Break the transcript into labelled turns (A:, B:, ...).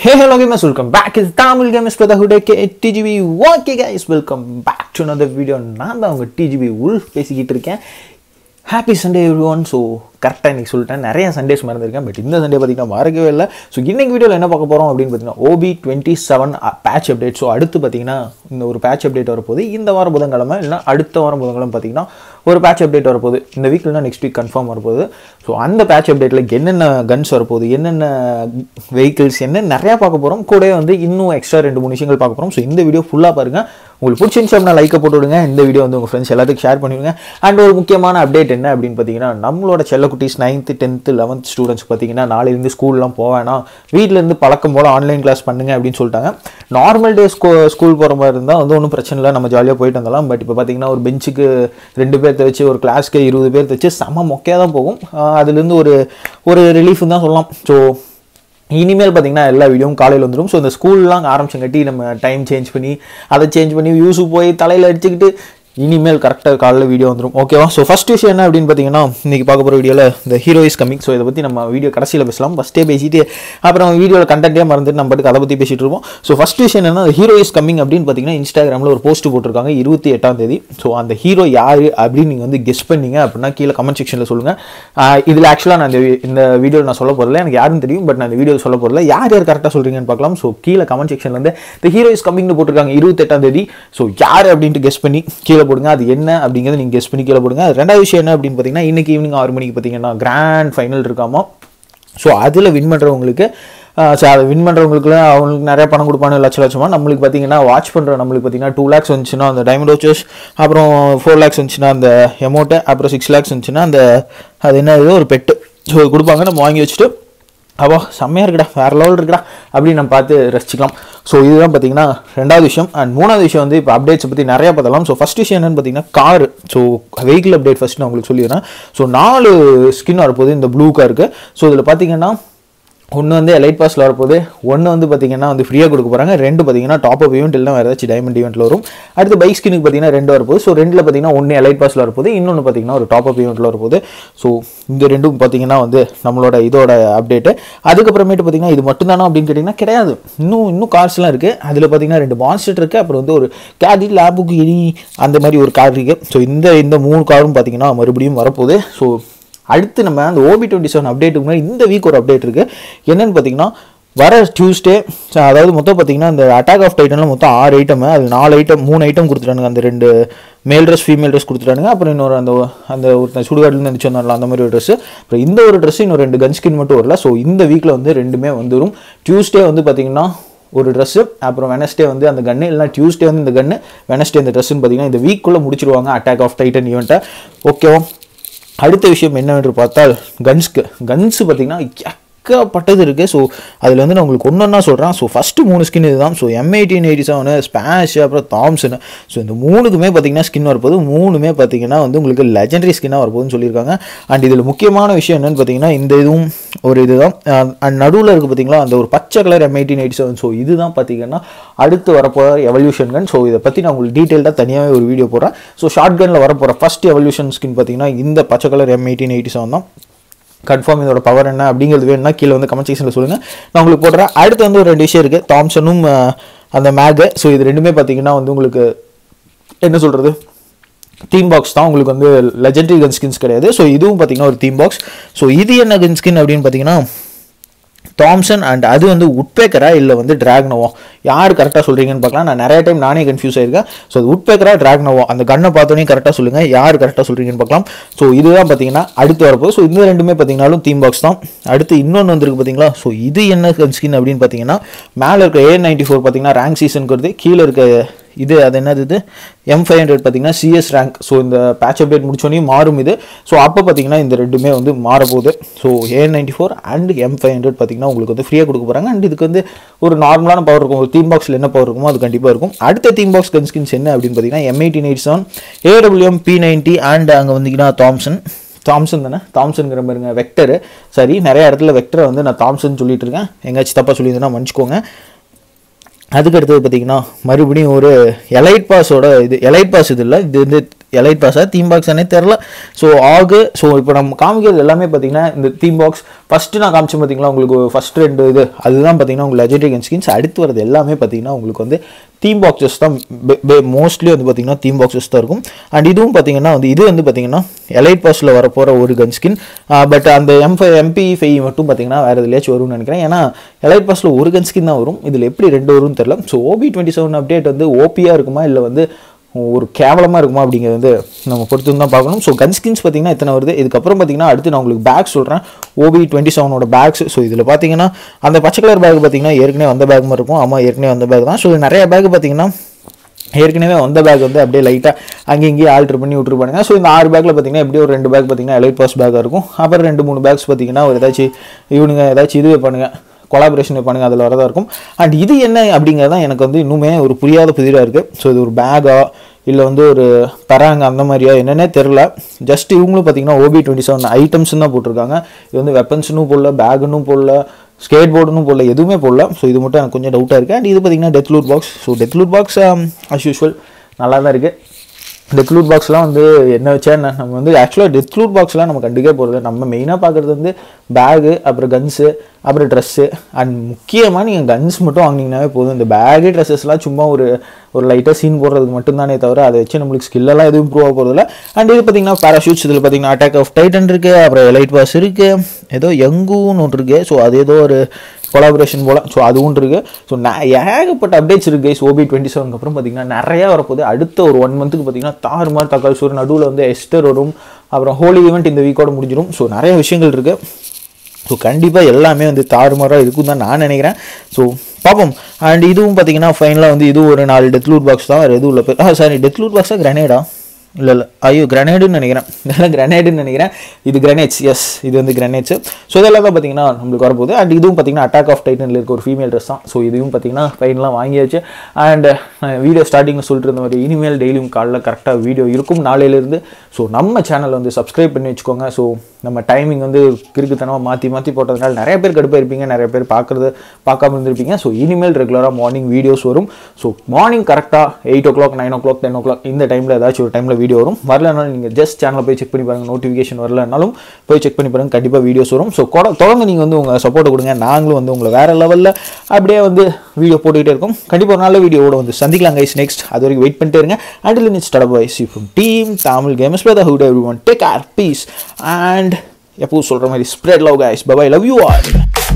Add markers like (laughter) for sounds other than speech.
A: Hey hello gamers welcome back it's Tamil Gamers for the Huda K TGB okay guys welcome back to another video நான் தான் உங்கள் DGP wolf பேசிக்கிட்டு இருக்கேன் happy Sunday everyone so கரெக்டாக இன்றைக்கி சொல்லிட்டேன் நிறைய சண்டேஸ் மறந்துருக்கேன் பட் இந்த சண்டே பார்த்திங்கன்னா மறக்கவே இல்லை ஸோ இன்றைக்கி வீடியோவில் என்ன பார்க்க போகிறோம் அப்படின்னு பார்த்தீங்கன்னா OB twenty seven patch update so அடுத்து பார்த்திங்கன்னா இந்த ஒரு பேட்ச் அப்டேட் வரப்போகுது இந்த வாரம் புதன்கிழமை இல்லைனா அடுத்த வாரம் புதன்கிழமை பார்த்திங்கன்னா ஒரு பேட்ச் அப்டேட் வரப்போகுது இந்த வீக்கில்னா நெக்ஸ்ட் வீக் கன்ஃபார்ம் வரப்போகுது ஸோ அந்த பேட்ச் அப்டேட்டில் என்னென்ன கன்ஸ் வரப்போகுது என்னென்ன வெஹிக்கிள்ஸ் என்ன நிறையா பார்க்க போகிறோம் கூட வந்து இன்னும் எக்ஸ்ட்ரா ரெண்டு மூணு விஷயங்கள் பார்க்க போகிறோம் ஸோ இந்த வீடியோ ஃபுல்லாக பாருங்கள் உங்களுக்கு பிடிச்சிருந்துச்சு அப்படின்னா லைக் போட்டு விடுங்க இந்த வீடியோ வந்து உங்கள் ஃப்ரெண்ட்ஸ் எல்லாத்துக்கும் ஷேர் பண்ணிவிடுங்க அண்ட் ஒரு முக்கியமான அப்டேட் என்ன அப்படின்னு பார்த்தீங்கன்னா நம்மளோட செல்லக்குட்டிஸ் நைன்த்து டென்த்து லெவன்த் ஸ்டூடெண்ட்ஸ் பார்த்தீங்கன்னா நாளையிலேருந்து ஸ்கூல்லாம் போவேணாம் வீட்டிலேருந்து பழக்கம் போல் ஆன்லைன் கிளாஸ் பண்ணுங்க அப்படின்னு சொல்லிட்டாங்க நார்மல் டே ஸ்கூல் போகிற மாதிரி இருந்தால் வந்து ஒன்றும் பிரச்சனை இல்லை நம்ம ஜாலியாக போயிட்டு வந்தாலும் பட் இப்போ பார்த்தீங்கன்னா ஒரு பெஞ்சுக்கு ரெண்டு பேர்த்த வச்சு ஒரு கிளாஸ்க்கு இருபது பேர்த்த வச்சு செம மொக்கையாக தான் போகும் அதுலேருந்து ஒரு ஒரு ரிலீஃப் தான் சொல்லலாம் ஸோ இனிமேல் பார்த்தீங்கன்னா எல்லா வீடியோவும் காலையில் வந்துடும் ஸோ இந்த ஸ்கூல்லாம் ஆரம்பிச்சங்காட்டி நம்ம டைம் சேஞ்ச் பண்ணி அதை சேஞ்ச் பண்ணி யூஸு போய் தலையில் அடிச்சுக்கிட்டு இனிமேல் கரெக்டாக காலையில் வீடியோ வந்துடும் ஓகேவா ஸோ ஃபஸ்ட் விஷயம் என்ன அப்படின்னு பார்த்தீங்கன்னா இன்றைக்கி பார்க்க போகிற வீடியோவில் இந்த ஹீரோ இஸ் கமிங் ஸோ இதை பற்றி நம்ம வீடியோ கடைசியில் பேசலாம் ஃபஸ்ட்டே பேசிட்டு அப்புறம் வீடியோவில் கண்டென்ட்டே மறந்துட்டு நம்ம பட்டு அதை பற்றி பேசிகிட்டு இருப்போம் ஸோ ஃபஸ்ட் விஷயம் என்ன ஹீரோ இஸ் கமிங் அப்படின்னு பார்த்தீங்கன்னா இன்ஸ்டாகிராமில் ஒரு போஸ்ட் போட்டிருக்காங்க இருபத்தி எட்டாம் தேதி ஸோ அந்த ஹீரோ யார் அப்படின்னு நீங்கள் வந்து கெஸ்ட் பண்ணீங்க அப்படின்னா கீழே கமெண்ட் செக்ஷனில் சொல்லுங்கள் இதில் ஆக்சுவலாக நான் இந்த வீடியோ நான் சொல்ல போகிறதில்ல எனக்கு யாரும் தெரியும் பட் நான் இந்த வீடியோ சொல்ல போகிறதில்ல யார் யார் கரெக்டாக சொல்கிறீங்கன்னு பார்க்கலாம் ஸோ கீழே கமெண்ட் செக்ஷனில் வந்து இந்த ஹீரோ இஸ் கம்மிங்னு போட்டிருக்காங்க இருபத்தெட்டாம் தேதி ஸோ யார் அப்படின்ட்டு கெஸ்ட் பண்ணி கீழே போடுங்க அது என்ன அப்படிங்கிறது நீங்கள் கெஸ்ட் பண்ணி கீழே போடுங்க ரெண்டாவது விஷயம் என்ன அப்படின்னு பார்த்தீங்கன்னா இன்றைக்கி ஈவினிங் ஆறு மணிக்கு பார்த்தீங்கன்னா கிராண்ட் ஃபைனல் இருக்காமல் ஸோ அதில் வின் பண்ணுறவங்களுக்கு ஸோ அதை வின் பண்ணுறவங்களுக்குலாம் அவங்களுக்கு நிறைய பணம் கொடுப்பானு லட்ச லட்சமாக நம்மளுக்கு பார்த்தீங்கன்னா வாட்ச் பண்ணுற நம்மளுக்கு பார்த்தீங்கன்னா டூ லேக்ஸ் வந்துச்சுன்னா அந்த டைமண்ட் வாச்சஸ் அப்புறம் ஃபோர் லேக்ஸ் வந்துச்சுன்னா அந்த எமௌண்ட்டு அப்புறம் சிக்ஸ் லேக்ஸ் வந்துச்சுன்னா அந்த அது என்ன ஒரு பெட்டு ஸோ கொடுப்பாங்க நம்ம வாங்கி வச்சுட்டு அப்போ செம்மையாக இருக்கடா வேறு லெவல் இருக்கடா அப்படின்னு நம்ம பார்த்து ரசிச்சிக்கலாம் ஸோ இதுதான் பார்த்தீங்கன்னா ரெண்டாவது விஷயம் அண்ட் மூணாவது விஷயம் வந்து இப்போ அப்டேட்ஸை பற்றி நிறையா பார்த்தலாம் ஸோ ஃபஸ்ட் விஷயம் என்னென்னு பார்த்தீங்கன்னா car so vehicle update first நான் உங்களுக்கு சொல்லிடுறேன் ஸோ நாலு ஸ்கின் வரப்போது இந்த ப்ளூ காருக்கு ஸோ இதில் பார்த்தீங்கன்னா ஒன்று வந்து லைட் பாஸில் வரப்போகுது ஒன்று வந்து பார்த்திங்கன்னா வந்து ஃப்ரீயாக கொடுக்க போகிறாங்க ரெண்டு பார்த்திங்கன்னா டாப் அப் ஈவெண்ட் இல்லை வேறு ஏதாச்சும் டைமண்ட் ஈவெண்ட்டில் வரும் அடுத்து பைக் ஸ்கினுக்கு பார்த்திங்கன்னா ரெண்டு வரப்போது ஸோ ரெண்டில் பார்த்திங்கன்னா ஒன்று லைட் பாஸில் வரப்போது இன்னொன்று பார்த்திங்கன்னா ஒரு டாப் அப் ஈவெண்ட்டில் வரப்போது ஸோ இந்த ரெண்டும் பார்த்திங்கன்னா வந்து நம்மளோட இதோட அப்டேட்டு அதுக்கப்புறமேட்டு பார்த்திங்கன்னா இது மட்டும் அப்படின்னு கேட்டிங்கன்னா கிடையாது இன்னும் இன்னும் கார்ஸ்லாம் இருக்குது அதில் பார்த்திங்கன்னா ரெண்டு மான்ஸ்டர் இருக்குது அப்புறம் வந்து ஒரு கேதி லேபுக்கு இனி அந்த மாதிரி ஒரு கார் இருக்குது ஸோ இந்த இந்த மூணு காரும் பார்த்திங்கன்னா மறுபடியும் வரப்போகுது ஸோ அடுத்து நம்ம அந்த ஓபி டுவெண்ட்டி செவன் அப்டேட்டுக்கு முன்னாடி இந்த வீக் ஒரு அப்டேட் இருக்குது என்னென்னு பார்த்தீங்கன்னா வர டியூஸ்டே அதாவது மொத்தம் பார்த்தீங்கன்னா இந்த அட்டாக் ஆஃப் டைட்டனில் மொத்தம் ஆறு ஐட்டம் அது நாலு ஐட்டம் மூணு ஐட்டம் கொடுத்துட்டானுங்க அந்த ரெண்டு மேல் ட்ரெஸ் ஃபீமேல் ட்ரெஸ் கொடுத்துட்டானுங்க அப்புறம் இன்னொரு அந்த அந்த ஒருத்தன் சுடுகாட்டிலேருந்து நினச்சி வந்தாடலாம் அந்த மாதிரி ஒரு ட்ரெஸ் அப்புறம் இந்த ஒரு ட்ரெஸ் இன்னும் ரெண்டு கன் ஸ்கின் மட்டும் வரல ஸோ இந்த வீக்கில் வந்து ரெண்டுமே வந்துடும் டியூஸ்டே வந்து பார்த்தீங்கன்னா ஒரு ட்ரெஸ்ஸு அப்புறம் வெனஸ்டே வந்து அந்த கன்று இல்லைனா டியூஸ்டே வந்து இந்த கன்று வெனஸ்டே இந்த ட்ரெஸ்ஸுன்னு பார்த்தீங்கன்னா இந்த வீக்குள்ளே முடிச்சிருவாங்க அட்டாக் ஆஃப் டைட்டன் ஈவெண்ட்டை ஓகேவா அடுத்த விஷயம் என்னவென்று பார்த்தால் கன்ஸ்க்கு கன்ஸு பார்த்திங்கன்னா பட்டது இருக்குது ஸோ அதில் வந்து நான் உங்களுக்கு ஒன்றா சொல்கிறேன் ஸோ ஃபஸ்ட்டு மூணு ஸ்கின் இதுதான் so M eighteen eighty seven SPAS அப்புறம் தாம்சனு ஸோ இந்த மூணுக்குமே பார்த்தீங்கன்னா ஸ்கின் வரப்போது மூணுமே பார்த்தீங்கன்னா வந்து உங்களுக்கு லெஜண்டரி ஸ்கின்னாக வரப்போகுதுன்னு சொல்லியிருக்காங்க அண்ட் இதில் முக்கியமான விஷயம் என்னென்னு பார்த்தீங்கன்னா இந்த இதுவும் ஒரு இதுதான் அண்ட் நடுவில் இருக்குது பார்த்தீங்களா அந்த ஒரு பச்சை colour M eighteen eighty seven so இதுதான் பார்த்தீங்கன்னா அடுத்து வரப்போகிற எவல்யூஷன் கன் ஸோ இதை பற்றி நான் உங்களுக்கு டீட்டெயில்டாக தனியாகவே ஒரு வீடியோ போடுறேன் ஸோ ஷார்ட் கனில் வரப்போகிற ஃபஸ்ட் எவல்யூஷன் ஸ்கின் பார்த்தீங்கன்னா இந்த பச்சை colour M eighteen eighty seven தான் கன்ஃபார்ம் இதோட பவர் என்ன அப்படிங்கிறது வேணும்னா கீழே வந்து கமெண்ட் செக்ஷனில் சொல்லுங்கள் நான் உங்களுக்கு போடுறேன் அடுத்து வந்து ஒரு ரெண்டு விஷயம் இருக்குது தாம்சனும் அந்த மேகு ஸோ இது ரெண்டுமே பார்த்தீங்கன்னா வந்து உங்களுக்கு என்ன சொல்கிறது தீம் பாக்ஸ் தான் உங்களுக்கு வந்து லெஜெண்டரி கன் ஸ்கின்ஸ் கிடையாது ஸோ இதுவும் பார்த்தீங்கன்னா ஒரு தீம் பாக்ஸ் ஸோ இது என்ன கன் ஸ்கின் அப்படின்னு பார்த்தீங்கன்னா தாம்சன் அண்ட் அது வந்து உட்பேக்கரா இல்லை வந்து டிராக்னோவா யார் கரெக்டாக சொல்கிறீங்கன்னு பார்க்கலாம் நான் நிறைய டைம் நானே கன்ஃபியூஸ் ஆயிருக்கேன் ஸோ அது உட்பேக்கரா டிராக்னோவா அந்த கண்ணை பார்த்தோன்னே கரெக்டாக சொல்லுங்கள் யார் கரெக்டாக சொல்கிறீங்கன்னு பார்க்கலாம் ஸோ இதுதான் பார்த்தீங்கன்னா அடுத்து வரப்போ ஸோ இந்த ரெண்டுமே பார்த்தீங்கன்னாலும் தீம் பாக்ஸ் தான் அடுத்து இன்னொன்று வந்திருக்கு பார்த்தீங்களா ஸோ இது என்ன ஸ்கின் அப்படின்னு பார்த்தீங்கன்னா மேலே இருக்க ஏ நைன்டி ஃபோர் பார்த்தீங்கன்னா ரேங்க் சீசனுக்கு வருது கீழே இருக்க இது அது என்னது இது எம் ஃபைவ் ஹண்ட்ரட் பார்த்தீங்கன்னா சிஎஸ் ரேங்க் ஸோ இந்த பேட்ச் அப்டேட் முடிச்சோன்னே மாறும் இது ஸோ அப்போ பார்த்தீங்கன்னா இந்த ரெண்டுமே வந்து மாறப்போகுது so A ninety four and M five hundred பார்த்தீங்கன்னா உங்களுக்கு வந்து ஃப்ரீயாக கொடுக்க போகிறாங்க அண்ட் இதுக்கு வந்து ஒரு நார்மலான பவர் இருக்கும் ஒரு தீம் பாக்ஸில் என்ன பவர் இருக்குமோ அது கண்டிப்பாக இருக்கும் அடுத்த தீம் பாக்ஸ் கன்ஸ்கின்ஸ் என்ன அப்படின்னு பார்த்தீங்கன்னா M eighty night seven AWM P ninety and அங்கே வந்தீங்கன்னா தாம்சன் தாம்சன் தானே தாம்சன்கிற மாதிரிங்க வெக்டரு சரி நிறைய இடத்துல வெக்டரை வந்து நான் தாம்சன் சொல்லிட்டு இருக்கேன் எங்கேயாச்சும் தப்பாக சொல்லியிருந்தேன்னா மன்னிச்சிக்கோங்க அதுக்கடுத்தது பார்த்தீங்கன்னா மறுபடியும் ஒரு எலைட் பாஸோட இது எலைட் பாஸ் இது இல்லை இது வந்து எலைட் பாஸாக தீம் என்ன தெரில ஸோ ஆகு ஸோ இப்போ நம்ம காமிக்கிறது எல்லாமே பார்த்தீங்கன்னா இந்த தீம் பாக்ஸ் ஃபஸ்ட்டு நான் காமிச்சு பார்த்தீங்களா உங்களுக்கு ஃபஸ்ட் ரெண்டு இது அதுதான் பார்த்தீங்கன்னா உங்களுக்கு லெஜெண்டரி கன் ஸ்கின்ஸ் அடுத்து வரது எல்லாமே பார்த்தீங்கன்னா உங்களுக்கு வந்து தீம் பாக்ஸஸ் தான் மோஸ்ட்லி வந்து பார்த்திங்கன்னா தீம் பாக்ஸஸ் தான் இருக்கும் அண்ட் இதுவும் பார்த்தீங்கன்னா வந்து இது வந்து பார்த்திங்கன்னா எலைட் பாஸில் வரப்போகிற ஒரு கன் ஸ்கின் பட் அந்த எம் எம்பி ஃபை மட்டும் பார்த்தீங்கன்னா வேறு எதுலையாச்சும் வரும்னு நினைக்கிறேன் ஏன்னா எலைட் பாஸில் ஒரு கன் ஸ்கின் தான் வரும் இதில் எப்படி ரெண்டு வரும்னு தெரியல so OB twenty seven update வந்து ஓபியாக இருக்குமா இல்லை வந்து ஒரு கேவலமாக இருக்குமா அப்படிங்கிறது வந்து நம்ம பொறுத்து தான் பார்க்கணும் ஸோ கன் ஸ்கின்ஸ் பார்த்திங்கன்னா இத்தனை வருது இதுக்கப்புறம் பார்த்திங்கன்னா அடுத்து நான் உங்களுக்கு பேக் சொல்கிறேன் ஓபி டுவெண்ட்டி செவனோட பேக்ஸ் ஸோ இதில் பார்த்திங்கன்னா அந்த பச்சை கலர் பேக் பார்த்திங்கன்னா ஏற்கனவே வந்த பேக் மாதிரி இருக்கும் ஆமாம் ஏற்கனவே வந்த பேக் தான் ஸோ நிறைய பேக் பார்த்திங்கன்னா ஏற்கனவே வந்த பேக் வந்து அப்படியே லைட்டாக அங்கே இங்கேயே ஆல்ட்ரு பண்ணி விட்டுருப்பானுங்க ஸோ இந்த ஆறு பேக்கில் பார்த்தீங்கன்னா எப்படியும் ஒரு ரெண்டு பேக் பார்த்தீங்கன்னா எலைட் பாஸ் பேக்காக இருக்கும் அப்புறம் ரெண்டு மூணு பேக்ஸ் பார்த்தீங்கன்னா ஒரு ஏதாச்சும் இவனுங்க ஏதாச்சும் இதுவே பண்ணுங்கள் கொலாபரேஷன் பண்ணுங்க அதில் வரதாக இருக்கும் அண்ட் இது என்ன அப்படிங்கிறது தான் எனக்கு வந்து இன்னுமே ஒரு புரியாத புதிராக இருக்குது ஸோ இது ஒரு பேகா இல்லை வந்து ஒரு தராங்க அந்த மாதிரியா என்னென்னே தெரில ஜஸ்ட் இவங்களும் பார்த்தீங்கன்னா ஓபி டுவெண்ட்டி செவன் ஐட்டம்ஸ்னு தான் போட்டிருக்காங்க இது வந்து வெப்பன்ஸ்னும் போடல பேகுன்னு போடல ஸ்கேட் போர்டுன்னு போடல எதுவுமே போடல ஸோ இது மட்டும் எனக்கு கொஞ்சம் டவுட்டாக இருக்குது அண்ட் இது பார்த்தீங்கன்னா death loot box so death loot um, box as usual நல்லா தான் இருக்குது டெத் லூட் பாக்ஸ்லாம் வந்து என்ன வச்சா என்ன நம்ம வந்து ஆக்சுவலாக டெத் லூட் பாக்ஸ்லாம் நம்ம கண்டுக்கே போகிறது நம்ம மெயினாக பார்க்குறது வந்து பேகு அப்புறம் கன்ஸு அப்புறம் ட்ரெஸ்ஸு அண்ட் முக்கியமாக நீங்கள் கன்ஸ் மட்டும் வாங்கினீங்கன்னாவே போதும் இந்த பேகு ட்ரெஸ்ஸஸ்லாம் சும்மா ஒரு ஒரு லைட்டாக சீன் போடுறதுக்கு மட்டும்தானே தவிர அதை வச்சு நம்மளுக்கு ஸ்கில்லெல்லாம் எதுவும் இம்ப்ரூவ் ஆக போகிறதில்ல அண்ட் இது பார்த்திங்கன்னா பேராஷூட்ஸ் இதில் பார்த்திங்கன்னா அட்டாக் ஆஃப் டைட்டன் இருக்குது அப்புறம் எலைட் பாஸ் இருக்குது ஏதோ எங்கூன்னு ஒன்று இருக்குது ஸோ அது ஏதோ ஒரு கொலாபரேஷன் போல் ஸோ அதுவும் இருக்குது ஸோ நான் ஏகப்பட்ட அப்டேட்ஸ் இருக்குது ஸோ ஓபி டுவெண்ட்டி செவனுக்கு அப்புறம் பார்த்திங்கன்னா நிறையா வரப்போகுது அடுத்த ஒரு ஒன் மந்த்துக்கு பார்த்திங்கன்னா மாதிரி தக்காளி சூர் நடுவில் வந்து எஸ்டர் வரும் அப்புறம் ஹோலி ஈவெண்ட் இந்த வீக்கோட முடிஞ்சிடும் ஸோ நிறைய விஷயங்கள் இருக்குது ஸோ கண்டிப்பாக எல்லாமே வந்து தாறுமாறாக இருக்கும் தான் நான் நினைக்கிறேன் ஸோ பார்ப்போம் அண்ட் இதுவும் பார்த்தீங்கன்னா ஃபைனலாக வந்து இது ஒரு நாலு டெத்லூட் பாக்ஸ் தான் வேறு எதுவும் உள்ள போய் ஆ சாரி டெத்லூட் பாக்ஸாக கிரனேடா இல்லை இல்லை ஐயோ கிரனேடுன்னு நினைக்கிறேன் இதெல்லாம் (laughs) கிரனேடுன்னு நினைக்கிறேன் இது கிரனேட்ஸ் எஸ் இது வந்து கிரனேட்ஸ் ஸோ இதெல்லாம் தான் பார்த்தீங்கன்னா நம்மளுக்கு வரப்போகுது அண்ட் இதுவும் பார்த்தீங்கன்னா அட்டாக் ஆஃப் டைட்டனில் இருக்க ஒரு ஃபீமேல் ட்ரெஸ் தான் ஸோ இதுவும் பார்த்தீங்கன்னா ஃபைன்லாம் வாங்கியாச்சு அண்ட் வீடியோ ஸ்டார்டிங்கில் சொல்லிட்டு இருந்த மாதிரி இனிமேல் டெய்லியும் காலைல கரெக்டாக வீடியோ இருக்கும் நாளையிலேருந்து ஸோ நம்ம சேனலை வந்து சப்ஸ்கிரைப் பண்ணி வச்சுக்கோங்க ஸோ நம்ம டைமிங் வந்து கிறுக்குத்தனமாக மாற்றி மாற்றி போட்டதுனால நிறைய பேர் கடுப்பாக இருப்பீங்க நிறைய பேர் பார்க்குறது பார்க்காம இருந்திருப்பீங்க ஸோ இனிமேல் ரெகுலராக மார்னிங் வீடியோஸ் வரும் ஸோ மார்னிங் கரெக்டாக eight o'clock nine o'clock ten o'clock இந்த டைமில் ஏதாச்சும் ஒரு டைமில் வீடியோ வரும் வரலனாலும் நீங்கள் ஜஸ்ட் சேனலில் போய் செக் பண்ணி பாருங்கள் நோட்டிஃபிகேஷன் வரலனாலும் போய் செக் பண்ணி பாருங்கள் கண்டிப்பாக வீடியோஸ் வரும் ஸோ தொடர்ந்து நீங்கள் வந்து உங்கள் சப்போர்ட் கொடுங்க நாங்களும் வந்து உங்களை வேறு லெவலில் அப்படியே வந்து வீடியோ போட்டுக்கிட்டே இருக்கும் கண்டிப்பாக ஒரு நல்ல வீடியோவோட வந்து சந்திக்கலாம் கைஸ் நெக்ஸ்ட் அது வரைக்கும் வெயிட் பண்ணிட்டே இருங்க and team Tamil games by the one tag R peace and எப்போது சொல்கிற மாதிரி spread love guys bye bye love you R